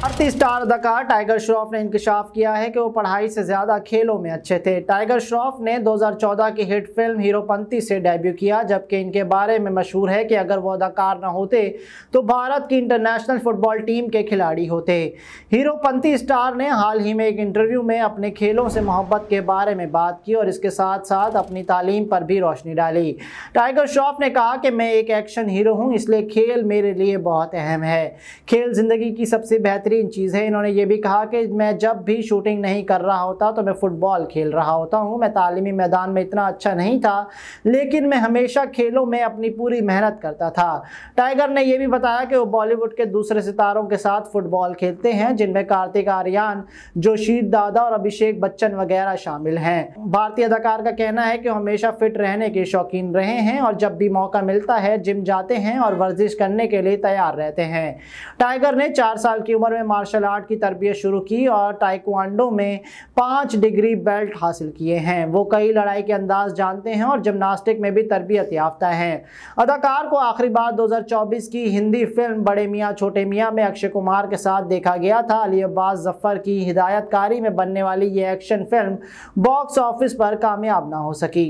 भारतीय स्टार अदाकार टाइगर श्रॉफ ने इंकशाफ किया है कि वो पढ़ाई से ज़्यादा खेलों में अच्छे थे टाइगर श्रॉफ ने 2014 की हिट फिल्म हीरोपंती से डेब्यू किया जबकि इनके बारे में मशहूर है कि अगर वो अदाकार ना होते तो भारत की इंटरनेशनल फुटबॉल टीम के खिलाड़ी होते हीरोपंती स्टार ने हाल ही में एक इंटरव्यू में अपने खेलों से मोहब्बत के बारे में बात की और इसके साथ साथ अपनी तालीम पर भी रोशनी डाली टाइगर श्रॉफ ने कहा कि मैं एक एक्शन हीरो हूँ इसलिए खेल मेरे लिए बहुत अहम है खेल ज़िंदगी की सबसे बेहतर बेहतरीन चीज़ है इन्होंने ये भी कहा कि मैं जब भी शूटिंग नहीं कर रहा होता तो मैं फ़ुटबॉल खेल रहा होता हूँ मैं तालीमी मैदान में इतना अच्छा नहीं था लेकिन मैं हमेशा खेलों में अपनी पूरी मेहनत करता था टाइगर ने यह भी बताया कि वो बॉलीवुड के दूसरे सितारों के साथ फ़ुटबॉल खेलते हैं जिनमें कार्तिक आर्यन जोशीद दादा और अभिषेक बच्चन वगैरह शामिल हैं भारतीय अदाकार का कहना है कि हमेशा फिट रहने के शौकीन रहे हैं और जब भी मौका मिलता है जिम जाते हैं और वर्जिश करने के लिए तैयार रहते हैं टाइगर ने चार साल की उम्र में मार्शल आर्ट की तरबियत शुरू की और टाइकवांडो में पाँच डिग्री बेल्ट हासिल किए हैं वो कई लड़ाई के अंदाज जानते हैं और जिमनास्टिक में भी तरबियत याफ्ता हैं अदाकार को आखिरी बार 2024 की हिंदी फिल्म बड़े मियाँ छोटे मियाँ में अक्षय कुमार के साथ देखा गया था अली अब्बास जफ़र की हिदायतकारी में बनने वाली ये एक्शन फिल्म बॉक्स ऑफिस पर कामयाब ना हो सकी